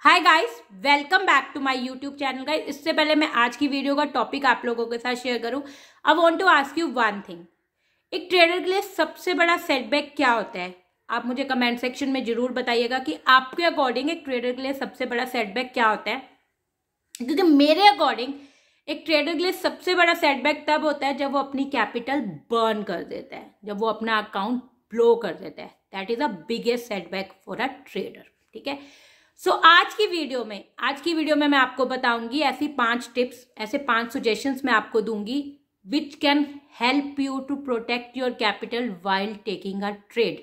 Hi guys welcome back to my YouTube channel guys इससे पहले मैं आज की वीडियो का टॉपिक आप लोगों के साथ शेयर करूं I want to ask you one thing एक ट्रेडर के लिए सबसे बड़ा सेटबैक क्या होता है आप मुझे कमेंट सेक्शन में जरूर बताइएगा कि आपके अकॉर्डिंग एक ट्रेडर के लिए सबसे बड़ा सेटबैक क्या होता है क्योंकि मेरे अकॉर्डिंग एक ट्रेडर के लिए सबसे बड़ा सेटबैक तब होता है जब वो अपनी कैपिटल बर्न कर देता है जब वो अपना अकाउंट ब्लो कर देता है that is the biggest setback for a trader ठीक है सो so, आज की वीडियो में आज की वीडियो में मैं आपको बताऊंगी ऐसी पांच टिप्स ऐसे पांच सुजेशंस मैं आपको दूंगी which can help you to protect your capital while taking a trade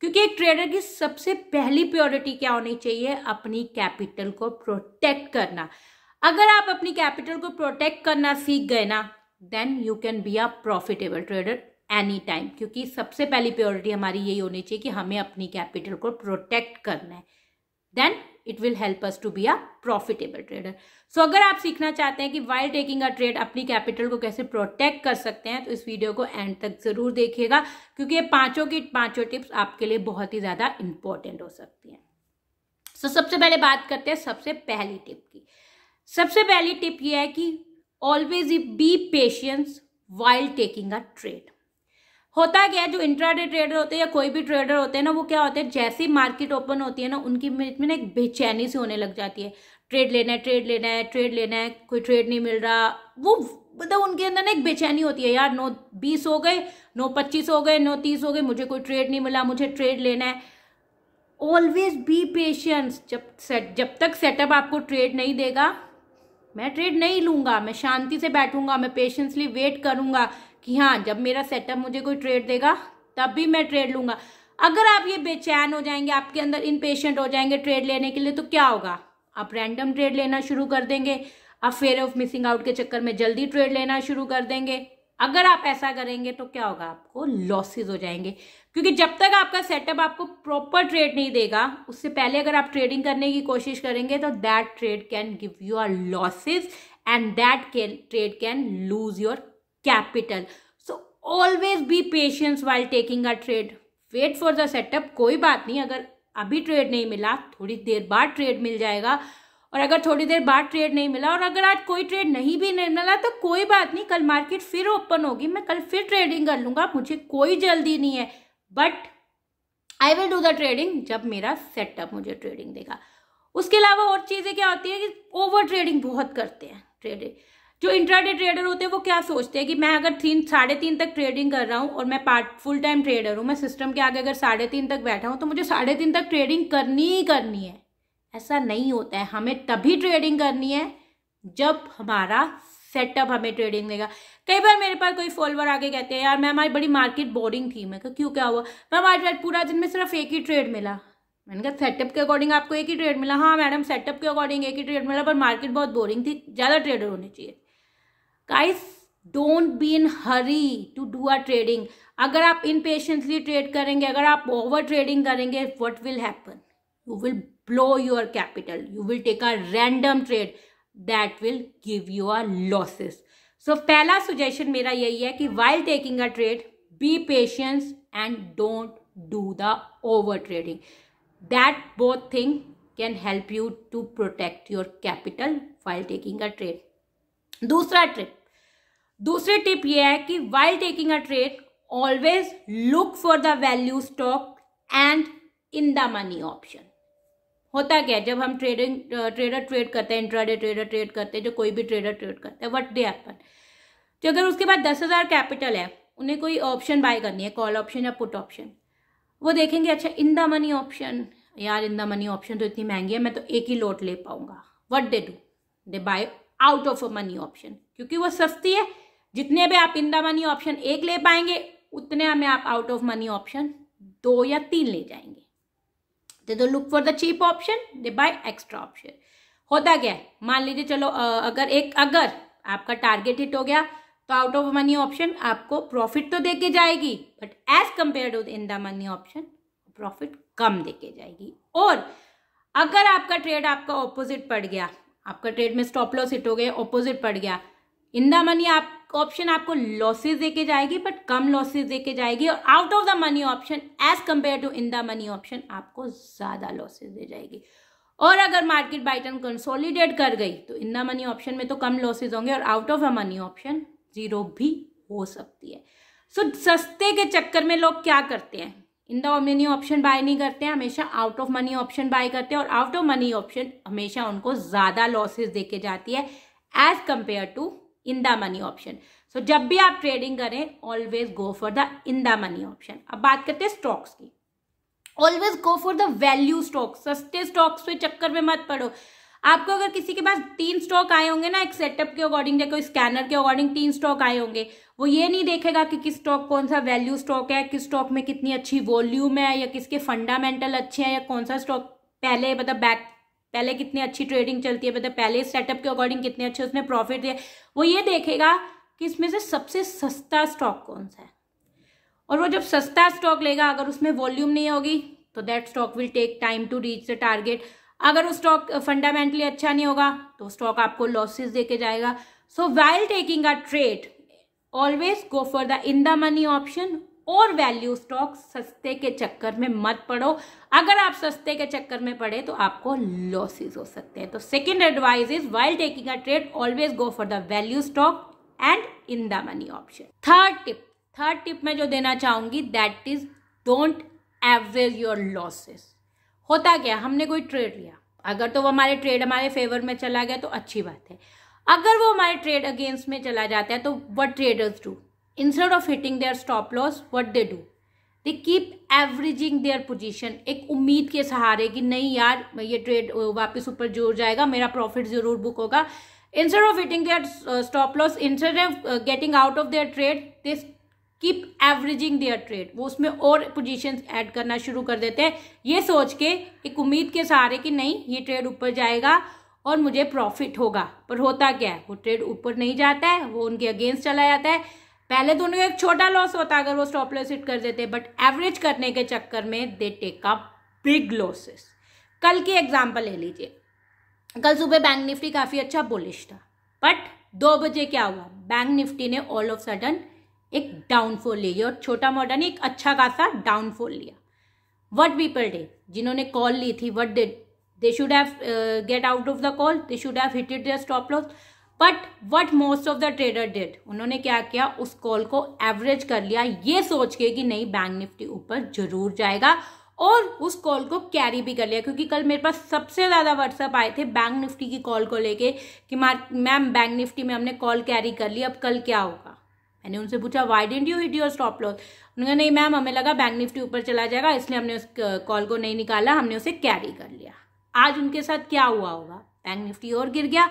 क्योंकि एक ट्रेडर की सबसे पहली प्योरिटी क्या होनी चाहिए अपनी कैपिटल को प्रोटेक्ट करना अगर आप अपनी कैपिटल को प्रोटेक्ट करना सीख गए ना then you can be a profitable trader any time क्योंकि सबसे पहली प्योरिटी हमारी यही होनी चाहिए कि हमें अपनी कैपिटल को प्रोटेक्ट करना है then it will help us to be a profitable trader so अगर आप सीखना चाहते हैं कि वाइल टेकिंग अ ट्रेड अपनी कैपिटल को कैसे प्रोटेक्ट कर सकते हैं तो इस वीडियो को एंड तक जरूर देखिएगा क्योंकि ये पांचों की पांचों टिप्स आपके लिए बहुत ही ज़्यादा इंपॉर्टेंट हो सकती हैं सो so, सबसे पहले बात करते हैं सबसे पहली टिप की सबसे पहली टिप ये है कि always be patience while taking a trade होता क्या है जो इंट्राडे ट्रेडर होते हैं या कोई भी ट्रेडर होते हैं ना वो क्या होते हैं जैसे ही मार्केट ओपन होती है ना उनकी मिनट में ना एक बेचैनी सी होने लग जाती है ट्रेड लेना है ट्रेड लेना है ट्रेड लेना है कोई ट्रेड नहीं मिल रहा वो मतलब उनके अंदर ना एक बेचैनी होती है यार नौ बीस हो गए नौ पच्चीस हो गए नौ तीस हो गए मुझे कोई ट्रेड नहीं मिला मुझे ट्रेड लेना है ऑलवेज बी पेशेंस जब सेट जब तक सेटअप आपको ट्रेड नहीं देगा मैं ट्रेड नहीं लूँगा मैं शांति से बैठूंगा मैं पेशेंसली वेट करूँगा कि हाँ जब मेरा सेटअप मुझे कोई ट्रेड देगा तब भी मैं ट्रेड लूँगा अगर आप ये बेचैन हो जाएंगे आपके अंदर इनपेशेंट हो जाएंगे ट्रेड लेने के लिए तो क्या होगा आप रैंडम ट्रेड लेना शुरू कर देंगे आप फेयर ऑफ मिसिंग आउट के चक्कर में जल्दी ट्रेड लेना शुरू कर देंगे अगर आप ऐसा करेंगे तो क्या होगा आपको लॉसेज हो जाएंगे क्योंकि जब तक आपका सेटअप आपको प्रॉपर ट्रेड नहीं देगा उससे पहले अगर आप ट्रेडिंग करने की कोशिश करेंगे तो that trade can give you our losses and that trade can lose your capital so always be patience while taking a trade wait for the setup कोई बात नहीं अगर अभी ट्रेड नहीं मिला थोड़ी देर बाद ट्रेड मिल जाएगा और अगर थोड़ी देर बाद ट्रेड नहीं मिला और अगर आज कोई ट्रेड नहीं भी नहीं मिला तो कोई बात नहीं कल मार्केट फिर ओपन होगी मैं कल फिर ट्रेडिंग कर लूँगा मुझे कोई जल्दी नहीं है but I will do the trading जब मेरा सेटअप मुझे ट्रेडिंग देगा उसके अलावा और चीज़ें क्या होती है कि ओवर ट्रेडिंग बहुत करते हैं ट्रेडिंग जो इंट्राडे ट्रेडर होते हैं वो क्या सोचते हैं कि मैं अगर तीन साढ़े तीन तक ट्रेडिंग कर रहा हूँ और मैं पार्ट फुल टाइम ट्रेडर हूँ मैं सिस्टम के आगे अगर साढ़े तीन तक बैठा हूँ तो मुझे साढ़े तीन तक ट्रेडिंग करनी ही करनी है ऐसा नहीं होता है हमें तभी ट्रेडिंग करनी है जब हमारा सेटअप हमें ट्रेडिंग देगा कई बार मेरे पास कोई फॉलोअर आके कहते हैं यार मैं हमारी बड़ी मार्केट बोरिंग थी मैं क्यों क्या हुआ मैम आज पूरा दिन में सिर्फ एक ही ट्रेड मिला मैंने कहा सेटअप के अकॉर्डिंग आपको एक ही ट्रेड मिला हाँ मैडम सेटअप के अकॉर्डिंग एक ही ट्रेड मिला पर मार्केट बहुत बोरिंग थी ज़्यादा ट्रेडर होने चाहिए guys don't be in hurry to do our trading अगर आप इनपेशेंटली ट्रेड करेंगे अगर आप ओवर ट्रेडिंग करेंगे what will happen you will blow your capital you will take a random trade that will give you our losses so पहला suggestion मेरा यही है कि while taking a trade be patience and don't do the over trading that both thing can help you to protect your capital while taking a trade दूसरा trip दूसरी tip यह है कि while taking a trade always look for the value stock and in the money option होता क्या है जब हम ट्रेडिंग ट्रेडर ट्रेड करते हैं इंट्राडे ट्रेडर ट्रेड करते हैं जो कोई भी ट्रेडर ट्रेड करता है वट दे एपन जो अगर उसके बाद दस हज़ार कैपिटल है उन्हें कोई ऑप्शन बाय करनी है कॉल ऑप्शन या पुट ऑप्शन वो देखेंगे अच्छा इन द मनी ऑप्शन यार इन द मनी ऑप्शन तो इतनी महंगी है मैं तो एक ही लोट ले पाऊंगा what they do they buy out of a money option क्योंकि वो सस्ती है जितने भी आप इन द मनी ऑप्शन एक ले पाएंगे उतने में आप आउट ऑफ मनी ऑप्शन दो या तीन ले जाएंगे they do look for the cheap option they buy extra option होता क्या है मान लीजिए चलो अगर एक अगर आपका टारगेट हिट हो गया तो आउट ऑफ मनी ऑप्शन आपको प्रॉफिट तो देके जाएगी but as compare to in the money option profit कम देके जाएगी और अगर आपका ट्रेड आपका ऑपोजिट पड़ गया आपका ट्रेड में स्टॉप लॉस हिट हो गया ऑपोजिट पड़ गया इन द मनी आप ऑप्शन आपको लॉसेज देके जाएगी बट कम लॉसेज देके जाएगी और out of the money option as compare to in the money option आपको ज़्यादा लॉसेज दे जाएगी और अगर मार्केट बाई टर्न कंसोलिडेट कर गई तो इन द मनी ऑप्शन में तो कम लॉसेज होंगे और out of the money option zero भी हो सकती है सो so, सस्ते के चक्कर में लोग क्या करते हैं in the money option buy नहीं करते हैं हमेशा out of money option buy करते हैं और आउट ऑफ मनी ऑप्शन हमेशा उनको ज़्यादा लॉसेज देके जाती है as compare to in the money option so जब भी आप ट्रेडिंग करें always go for the in the money option अब बात करते हैं स्टॉक्स की always go for the value stock सस्ते स्टॉक्स के चक्कर में मत पड़ो आपको अगर किसी के पास तीन स्टॉक आए होंगे ना एक सेटअप के अकॉर्डिंग या कोई स्कैनर के अकॉर्डिंग तीन स्टॉक आए होंगे वो ये नहीं देखेगा कि किस स्टॉक कौन सा वैल्यू स्टॉक है किस स्टॉक में कितनी अच्छी वॉल्यूम है या किसके फंडामेंटल अच्छे हैं या कौन सा स्टॉक पहले मतलब बैक पहले कितनी अच्छी ट्रेडिंग चलती है मतलब पहले सेटअप के अकॉर्डिंग कितने अच्छे उसने प्रॉफिट दिया वो ये देखेगा कि इसमें से सबसे सस्ता स्टॉक कौन सा है और वो जब सस्ता स्टॉक लेगा अगर उसमें वॉल्यूम नहीं होगी तो that stock will take time to reach the target अगर वो स्टॉक फंडामेंटली अच्छा नहीं होगा तो स्टॉक आपको लॉसेस दे के जाएगा so while taking a trade always go for the in the money option और वैल्यू स्टॉक सस्ते के चक्कर में मत पड़ो अगर आप सस्ते के चक्कर में पड़े तो आपको लॉसेस हो सकते हैं तो second advice is while taking a trade always go for the value stock and in the money option third tip third tip मैं जो देना चाहूंगी that is don't average your losses होता क्या हमने कोई ट्रेड लिया अगर तो वो हमारे ट्रेड हमारे फेवर में चला गया तो अच्छी बात है अगर वो हमारे ट्रेड अगेंस्ट में चला जाता है तो what traders do instead of hitting their stop loss what they do they keep averaging their position एक उम्मीद के सहारे कि नहीं यार ये ट्रेड वापस ऊपर जरूर जाएगा मेरा प्रॉफिट जरूर बुक होगा instead of hitting their stop loss instead of getting out of their trade they keep averaging their trade वो उसमें और पोजिशन ऐड करना शुरू कर देते हैं ये सोच के एक उम्मीद के सहारे कि नहीं ये ट्रेड ऊपर जाएगा और मुझे प्रॉफिट होगा पर होता क्या है वो ट्रेड ऊपर नहीं जाता है वो उनके अगेंस्ट चला जाता है पहले तो उनको एक छोटा लॉस होता अगर वो स्टॉप लॉस हिट कर देते बट एवरेज करने के चक्कर में they take up big losses कल की एग्जाम्पल ले लीजिए कल सुबह बैंक निफ्टी काफ़ी अच्छा बोलिश था बट दो बजे क्या हुआ बैंक निफ्टी ने ऑल ऑफ सडन एक डाउनफॉल लिया और छोटा मोटा ने एक अच्छा खासा डाउनफॉल लिया वट पीपल डे जिन्होंने कॉल ली थी what they they should have get out of the call they should have hitted their stop loss but what most of the trader did उन्होंने क्या किया उस कॉल को एवरेज कर लिया ये सोच के कि नहीं बैंक निफ्टी ऊपर जरूर जाएगा और उस कॉल को कैरी भी कर लिया क्योंकि कल मेरे पास सबसे ज़्यादा व्हाट्सअप आए थे बैंक निफ्टी की कॉल को लेके कि मैम बैंक निफ्टी में हमने कॉल कैरी कर ली अब कल क्या होगा मैंने उनसे पूछा why didn't you hit your stop loss उन्होंने कहा नहीं मैम हमें लगा बैंक निफ्टी ऊपर चला जाएगा इसलिए हमने उस कॉल को नहीं निकाला हमने उसे कैरी कर लिया आज उनके साथ क्या हुआ होगा बैंक निफ्टी और गिर गया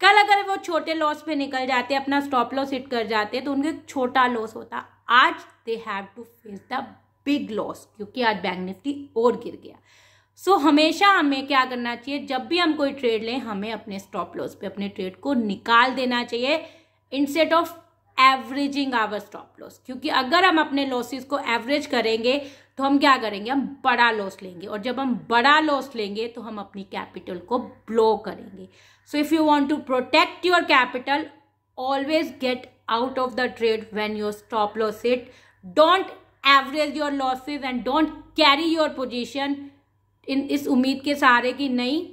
कल अगर वो छोटे लॉस पे निकल जाते अपना स्टॉप लॉस हिट कर जाते तो उनके छोटा लॉस होता आज they have to face the big loss क्योंकि आज बैंक निफ्टी और गिर गया सो so, हमेशा हमें क्या करना चाहिए जब भी हम कोई ट्रेड लें हमें अपने स्टॉप लॉस पे अपने ट्रेड को निकाल देना चाहिए instead of averaging our stop loss क्योंकि अगर हम अपने लॉसेस को एवरेज करेंगे तो हम क्या करेंगे हम बड़ा लॉस लेंगे और जब हम बड़ा लॉस लेंगे तो हम अपनी कैपिटल को ब्लो करेंगे so if you want to protect your capital always get out of the trade when your stop loss it don't average your losses and don't carry your position in इस उम्मीद के सहारे कि नहीं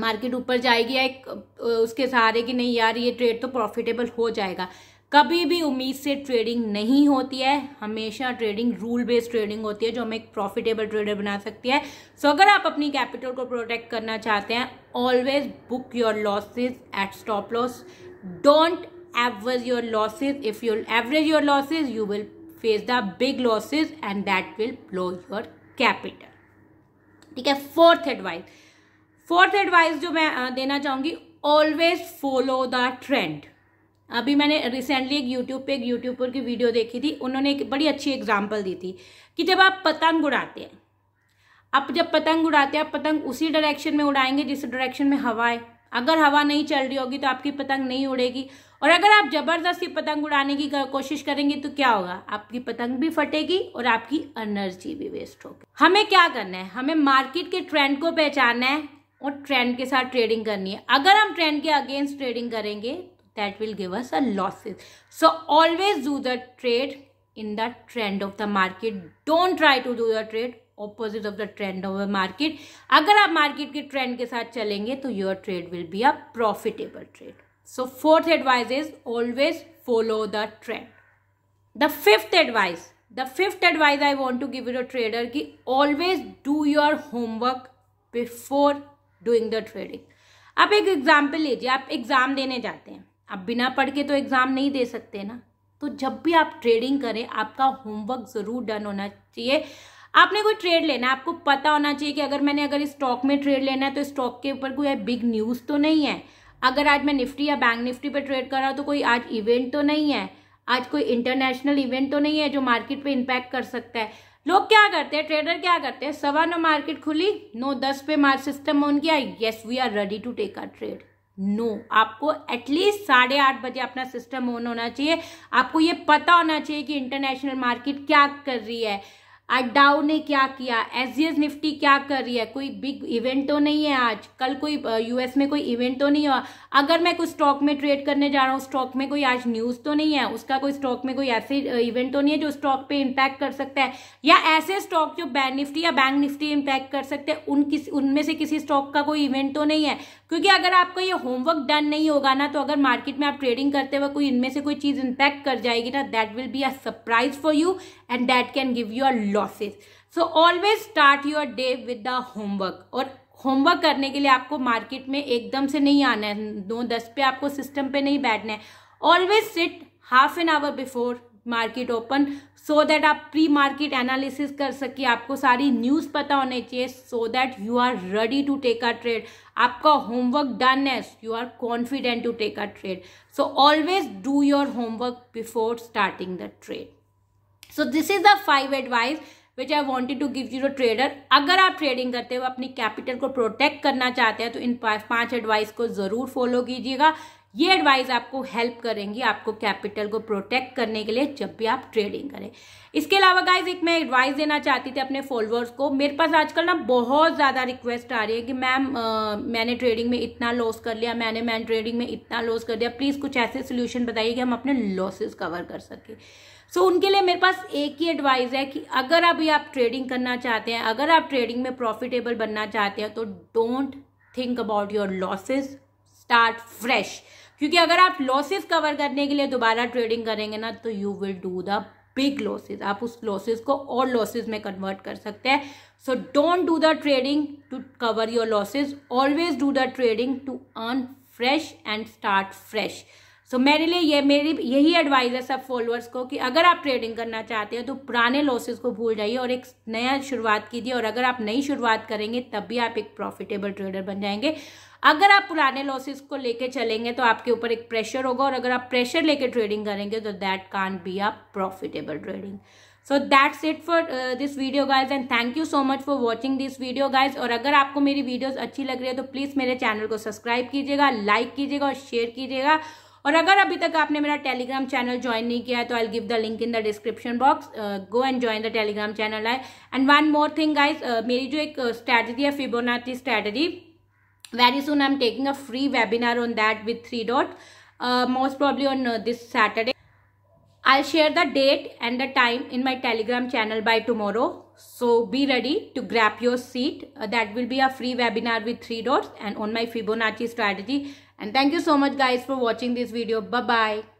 market ऊपर जाएगी या एक उसके सहारे कि नहीं यार ये ट्रेड तो प्रॉफिटेबल हो जाएगा कभी भी उम्मीद से ट्रेडिंग नहीं होती है हमेशा ट्रेडिंग रूल बेस्ड ट्रेडिंग होती है जो हमें एक प्रॉफिटेबल ट्रेडर बना सकती है सो so, अगर आप अपनी कैपिटल को प्रोटेक्ट करना चाहते हैं always book your losses at stop loss don't average your losses if you average your losses you will face the big losses and that will blow your capital ठीक है fourth advice fourth advice जो मैं देना चाहूँगी always follow the trend अभी मैंने recently एक YouTube पे एक यूट्यूबर की वीडियो देखी थी उन्होंने एक बड़ी अच्छी एग्जाम्पल दी थी कि जब आप पतंग उड़ाते हैं आप जब पतंग उड़ाते हैं आप पतंग उसी डायरेक्शन में उड़ाएंगे जिस डायरेक्शन में हवा है अगर हवा नहीं चल रही होगी तो आपकी पतंग नहीं उड़ेगी और अगर आप ज़बरदस्ती पतंग उड़ाने की कोशिश करेंगे तो क्या होगा आपकी पतंग भी फटेगी और आपकी एनर्जी भी वेस्ट होगी हमें क्या करना है हमें मार्केट के ट्रेंड को पहचानना है और ट्रेंड के साथ ट्रेडिंग करनी है अगर हम ट्रेंड के अगेंस्ट ट्रेडिंग करेंगे that will give us a losses so always do the trade in the trend of the market don't try to do the trade opposite of the trend of the market agar aap market ke trend ke sath chalenge to your trade will be a profitable trade so fourth advice is always follow the trend the fifth advice the fifth advice I want to give you to trader ki always do your homework before doing the trading आप एक example लीजिए आप exam देने जाते हैं आप बिना पढ़ के तो एग्ज़ाम नहीं दे सकते ना तो जब भी आप ट्रेडिंग करें आपका होमवर्क ज़रूर डन होना चाहिए आपने कोई ट्रेड लेना है आपको पता होना चाहिए कि अगर मैंने अगर स्टॉक में ट्रेड लेना है तो स्टॉक के ऊपर कोई बिग न्यूज़ तो नहीं है अगर आज मैं निफ्टी या बैंक निफ्टी पर ट्रेड कर रहा हूँ तो कोई आज इवेंट तो नहीं है आज कोई इंटरनेशनल इवेंट तो नहीं है जो मार्केट पर इम्पैक्ट कर सकता है लोग क्या करते हैं ट्रेडर क्या करते हैं सवा नौ मार्केट खुली नौ दस पे मार सिस्टम ऑन किया yes we are ready to take our trade no no. आपको एटलीस्ट साढ़े आठ बजे अपना सिस्टम ऑन होना चाहिए आपको ये पता होना चाहिए कि इंटरनेशनल मार्केट क्या कर रही है डाउ ने क्या किया एस निफ्टी क्या कर रही है कोई बिग इवेंट तो नहीं है आज कल कोई यूएस में कोई इवेंट तो नहीं हुआ अगर मैं कोई स्टॉक में ट्रेड करने जा रहा हूँ स्टॉक में कोई आज न्यूज़ तो नहीं है उसका कोई स्टॉक में कोई ऐसे इवेंट तो नहीं है जो स्टॉक पे इम्पैक्ट कर सकता है या ऐसे स्टॉक जो बैंक निफ्टी या बैंक निफ्टी इम्पैक्ट कर सकते हैं उन किसी उनमें से किसी स्टॉक का कोई इवेंट तो नहीं है क्योंकि अगर आपका ये होमवर्क डन नहीं होगा ना तो अगर मार्केट में आप ट्रेडिंग करते हुए कोई इनमें से कोई चीज़ इम्पैक्ट कर जाएगी ना that will be a surprise for you and that can give you a losses so always start your day with the homework और होमवर्क करने के लिए आपको मार्केट में एकदम से नहीं आना है दो दस पे आपको सिस्टम पे नहीं बैठना है always sit half an hour before market open so that आप प्री मार्केट एनालिसिस कर सके आपको सारी न्यूज़ पता होनी चाहिए so that you are ready to take a trade आपका होमवर्क डन है you are confident to take a trade so always do your homework before starting the trade so this is the five advice which I wanted to give you the trader अगर आप trading करते हो अपनी capital को protect करना चाहते हैं तो इन पांच एडवाइस को ज़रूर फॉलो कीजिएगा ये एडवाइस आपको हेल्प करेंगी आपको कैपिटल को प्रोटेक्ट करने के लिए जब भी आप ट्रेडिंग करें इसके अलावा गाइज एक मैं एडवाइस देना चाहती थी अपने फॉलोअर्स को मेरे पास आजकल ना बहुत ज़्यादा रिक्वेस्ट आ रही है कि मैम मैंने ट्रेडिंग में इतना लॉस कर लिया मैंने मैम ट्रेडिंग में इतना लॉस कर दिया प्लीज़ कुछ ऐसे सोल्यूशन बताइए कि हम अपने लॉसेज कवर कर सकें सो so, उनके लिए मेरे पास एक ही एडवाइस है कि अगर अभी आप ट्रेडिंग करना चाहते हैं अगर आप ट्रेडिंग में प्रॉफिटेबल बनना चाहते हैं तो don't think about your losses start fresh क्योंकि अगर आप लॉसेस कवर करने के लिए दोबारा ट्रेडिंग करेंगे ना तो you will do the big losses आप उस लॉसेज को और लॉसेज में कन्वर्ट कर सकते हैं so don't do the trading to cover your losses always do the trading to earn fresh and start fresh so so, मेरे लिए ये मेरी यही एडवाइस है सब फॉलोअर्स को कि अगर आप ट्रेडिंग करना चाहते हो तो पुराने लॉसेस को भूल जाइए और एक नया शुरुआत कीजिए और अगर आप नई शुरुआत करेंगे तब भी आप एक प्रॉफिटेबल ट्रेडर बन जाएंगे अगर आप पुराने लॉसेस को लेके चलेंगे तो आपके ऊपर एक प्रेशर होगा और अगर आप प्रेशर लेके ट्रेडिंग करेंगे तो that can be a profitable trading so that's it for this video guys and thank you so much for watching this video guys और अगर आपको मेरी वीडियोज अच्छी लग रही है तो प्लीज़ मेरे चैनल को सब्सक्राइब कीजिएगा लाइक कीजिएगा और शेयर कीजिएगा और अगर अभी तक आपने मेरा टेलीग्राम चैनल ज्वाइन नहीं किया है तो I give the link in the description box go and join the Telegram channel I and one more thing guys मेरी जो एक स्ट्रैटेजी uh, है Fibonacci strategy very soon I am taking a free webinar on that with three dot most probably on this Saturday I share the date and the time in my Telegram channel by tomorrow. So be ready to grab your seat that will be a free webinar with three dots and on my Fibonacci strategy And thank you so much guys for watching this video. Bye-bye.